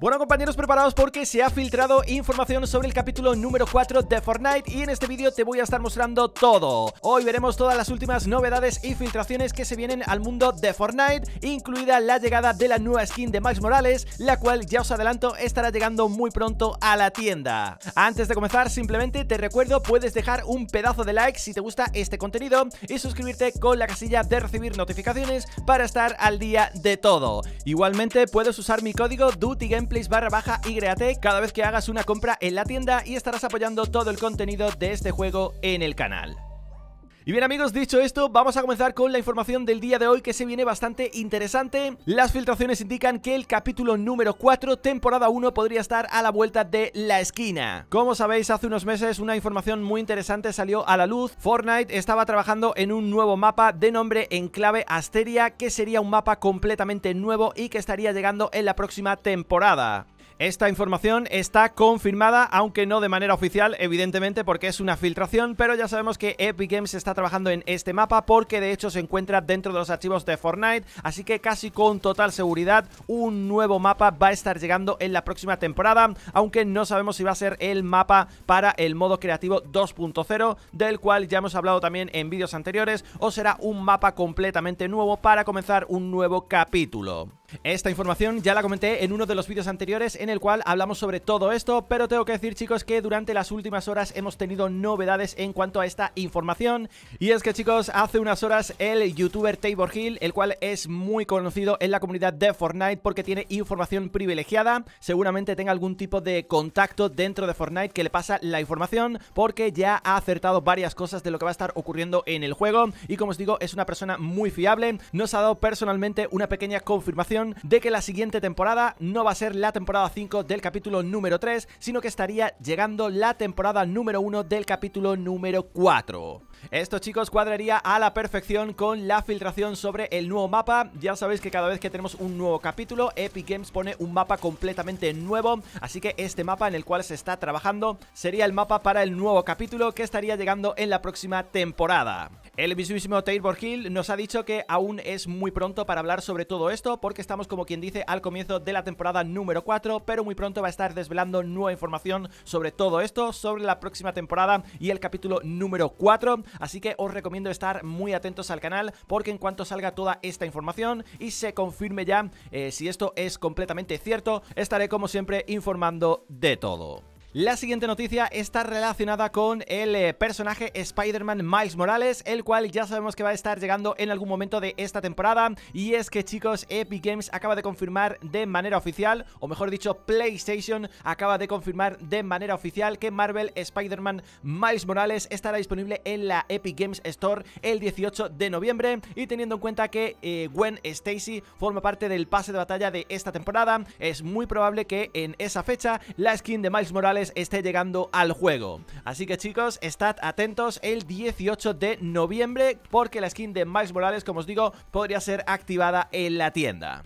Bueno compañeros, preparados porque se ha filtrado información sobre el capítulo número 4 de Fortnite y en este vídeo te voy a estar mostrando todo. Hoy veremos todas las últimas novedades y filtraciones que se vienen al mundo de Fortnite, incluida la llegada de la nueva skin de Max Morales, la cual ya os adelanto estará llegando muy pronto a la tienda. Antes de comenzar, simplemente te recuerdo, puedes dejar un pedazo de like si te gusta este contenido y suscribirte con la casilla de recibir notificaciones para estar al día de todo. Igualmente puedes usar mi código DUTYGAME gameplays barra baja greate cada vez que hagas una compra en la tienda y estarás apoyando todo el contenido de este juego en el canal. Y bien amigos, dicho esto, vamos a comenzar con la información del día de hoy que se viene bastante interesante. Las filtraciones indican que el capítulo número 4, temporada 1, podría estar a la vuelta de la esquina. Como sabéis, hace unos meses una información muy interesante salió a la luz. Fortnite estaba trabajando en un nuevo mapa de nombre Enclave Asteria, que sería un mapa completamente nuevo y que estaría llegando en la próxima temporada. Esta información está confirmada, aunque no de manera oficial, evidentemente, porque es una filtración, pero ya sabemos que Epic Games está trabajando en este mapa porque de hecho se encuentra dentro de los archivos de Fortnite, así que casi con total seguridad un nuevo mapa va a estar llegando en la próxima temporada, aunque no sabemos si va a ser el mapa para el modo creativo 2.0, del cual ya hemos hablado también en vídeos anteriores, o será un mapa completamente nuevo para comenzar un nuevo capítulo. Esta información ya la comenté en uno de los vídeos anteriores en el cual hablamos sobre todo esto, pero tengo que decir chicos que durante las últimas horas hemos tenido novedades en cuanto a esta información y es que chicos, hace unas horas el youtuber Tabor Hill, el cual es muy conocido en la comunidad de Fortnite porque tiene información privilegiada, seguramente tenga algún tipo de contacto dentro de Fortnite que le pasa la información porque ya ha acertado varias cosas de lo que va a estar ocurriendo en el juego y como os digo es una persona muy fiable, nos ha dado personalmente una pequeña confirmación de que la siguiente temporada no va a ser la temporada 5 del capítulo número 3, sino que estaría llegando la temporada número 1 del capítulo número 4. Esto chicos cuadraría a la perfección con la filtración sobre el nuevo mapa, ya sabéis que cada vez que tenemos un nuevo capítulo, Epic Games pone un mapa completamente nuevo, así que este mapa en el cual se está trabajando sería el mapa para el nuevo capítulo que estaría llegando en la próxima temporada. El mismísimo Taylor Hill nos ha dicho que aún es muy pronto para hablar sobre todo esto porque estamos, como quien dice, al comienzo de la temporada número 4, pero muy pronto va a estar desvelando nueva información sobre todo esto, sobre la próxima temporada y el capítulo número 4. Así que os recomiendo estar muy atentos al canal, porque en cuanto salga toda esta información y se confirme ya eh, si esto es completamente cierto, estaré como siempre informando de todo. La siguiente noticia está relacionada con el eh, personaje Spider-Man Miles Morales, el cual ya sabemos que va a estar llegando en algún momento de esta temporada. Y es que chicos, Epic Games acaba de confirmar de manera oficial, o mejor dicho, PlayStation acaba de confirmar de manera oficial que Marvel Spider-Man Miles Morales estará disponible en la Epic Games Store el 18 de noviembre. Y teniendo en cuenta que eh, Gwen Stacy forma parte del pase de batalla de esta temporada, es muy probable que en esa fecha la skin de Miles Morales esté llegando al juego. Así que chicos, estad atentos el 18 de noviembre porque la skin de Max Morales, como os digo, podría ser activada en la tienda.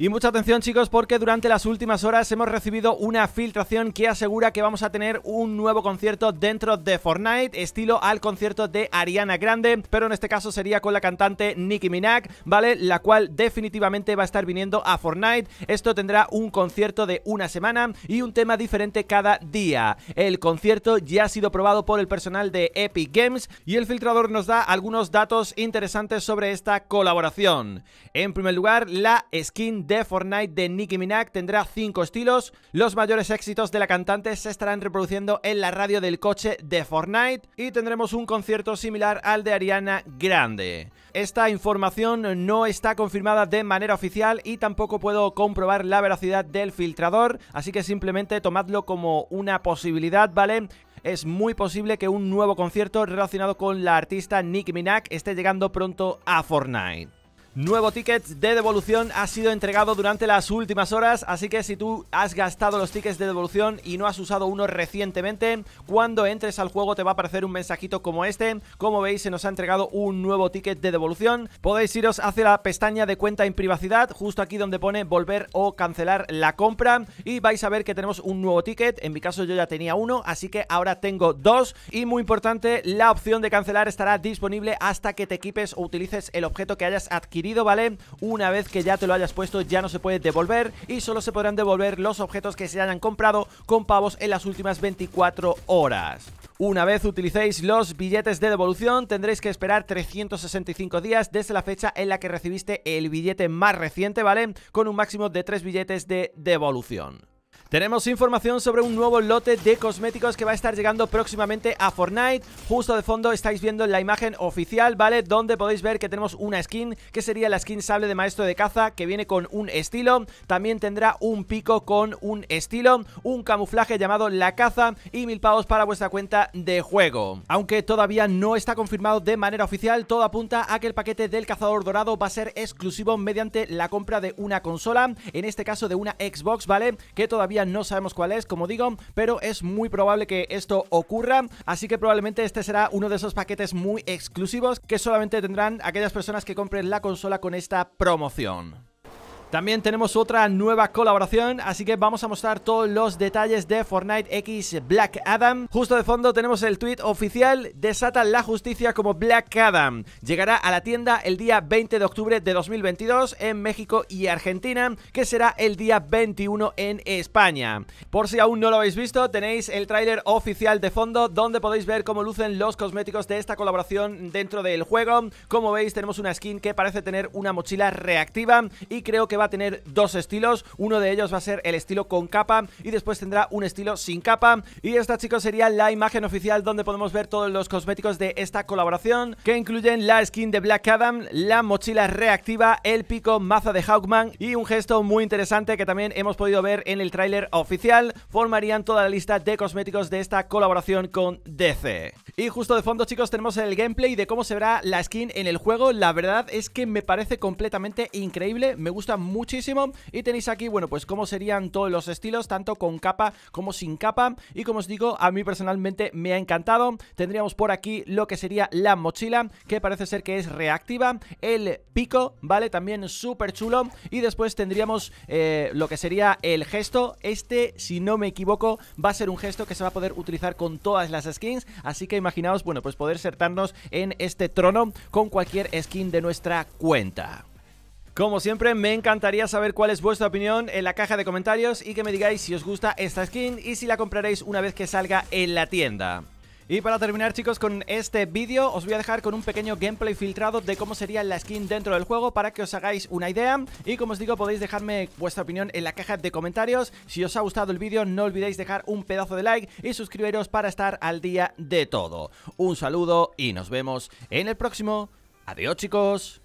Y mucha atención chicos porque durante las últimas horas hemos recibido una filtración que asegura que vamos a tener un nuevo concierto dentro de Fortnite, estilo al concierto de Ariana Grande, pero en este caso sería con la cantante Nicki Minaj, ¿vale? La cual definitivamente va a estar viniendo a Fortnite. Esto tendrá un concierto de una semana y un tema diferente cada día. El concierto ya ha sido probado por el personal de Epic Games y el filtrador nos da algunos datos interesantes sobre esta colaboración. En primer lugar, la skin de Fortnite de Nicki Minaj. Tendrá cinco estilos. Los mayores éxitos de la cantante se estarán reproduciendo en la radio del coche de Fortnite y tendremos un concierto similar al de Ariana Grande. Esta información no está confirmada de manera oficial y tampoco puedo comprobar la velocidad del filtrador, así que simplemente tomadlo como una posibilidad, ¿vale? es muy posible que un nuevo concierto relacionado con la artista Nicki Minaj esté llegando pronto a Fortnite. Nuevo ticket de devolución ha sido entregado durante las últimas horas, así que si tú has gastado los tickets de devolución y no has usado uno recientemente, cuando entres al juego te va a aparecer un mensajito como este. Como veis, se nos ha entregado un nuevo ticket de devolución. Podéis iros hacia la pestaña de cuenta en privacidad, justo aquí donde pone volver o cancelar la compra y vais a ver que tenemos un nuevo ticket. En mi caso yo ya tenía uno, así que ahora tengo dos y muy importante, la opción de cancelar estará disponible hasta que te equipes o utilices el objeto que hayas adquirido ¿vale? Una vez que ya te lo hayas puesto ya no se puede devolver y solo se podrán devolver los objetos que se hayan comprado con pavos en las últimas 24 horas. Una vez utilicéis los billetes de devolución tendréis que esperar 365 días desde la fecha en la que recibiste el billete más reciente, ¿vale? Con un máximo de 3 billetes de devolución. Tenemos información sobre un nuevo lote de cosméticos que va a estar llegando próximamente a Fortnite. Justo de fondo estáis viendo la imagen oficial, ¿vale? Donde podéis ver que tenemos una skin, que sería la skin sable de maestro de caza, que viene con un estilo. También tendrá un pico con un estilo, un camuflaje llamado la caza y mil pavos para vuestra cuenta de juego. Aunque todavía no está confirmado de manera oficial, todo apunta a que el paquete del cazador dorado va a ser exclusivo mediante la compra de una consola, en este caso de una Xbox, ¿vale? Que todavía no sabemos cuál es, como digo, pero es muy probable que esto ocurra, así que probablemente este será uno de esos paquetes muy exclusivos que solamente tendrán aquellas personas que compren la consola con esta promoción. También tenemos otra nueva colaboración, así que vamos a mostrar todos los detalles de Fortnite X Black Adam. Justo de fondo tenemos el tweet oficial, desata la justicia como Black Adam. Llegará a la tienda el día 20 de octubre de 2022 en México y Argentina, que será el día 21 en España. Por si aún no lo habéis visto, tenéis el tráiler oficial de fondo, donde podéis ver cómo lucen los cosméticos de esta colaboración dentro del juego. Como veis, tenemos una skin que parece tener una mochila reactiva y creo que va a tener dos estilos, uno de ellos va a ser el estilo con capa y después tendrá un estilo sin capa y esta chicos sería la imagen oficial donde podemos ver todos los cosméticos de esta colaboración que incluyen la skin de Black Adam, la mochila reactiva, el pico maza de Hawkman y un gesto muy interesante que también hemos podido ver en el tráiler oficial formarían toda la lista de cosméticos de esta colaboración con DC. Y justo de fondo, chicos, tenemos el gameplay de cómo se verá la skin en el juego. La verdad es que me parece completamente increíble, me gusta muchísimo. Y tenéis aquí, bueno, pues cómo serían todos los estilos, tanto con capa como sin capa. Y como os digo, a mí personalmente me ha encantado. Tendríamos por aquí lo que sería la mochila, que parece ser que es reactiva. El pico, ¿vale? También súper chulo. Y después tendríamos eh, lo que sería el gesto. Este, si no me equivoco, va a ser un gesto que se va a poder utilizar con todas las skins. Así que imagínate imaginaos, bueno, pues poder sentarnos en este trono con cualquier skin de nuestra cuenta. Como siempre, me encantaría saber cuál es vuestra opinión en la caja de comentarios y que me digáis si os gusta esta skin y si la compraréis una vez que salga en la tienda. Y para terminar chicos con este vídeo os voy a dejar con un pequeño gameplay filtrado de cómo sería la skin dentro del juego para que os hagáis una idea y como os digo podéis dejarme vuestra opinión en la caja de comentarios. Si os ha gustado el vídeo no olvidéis dejar un pedazo de like y suscribiros para estar al día de todo. Un saludo y nos vemos en el próximo. Adiós chicos.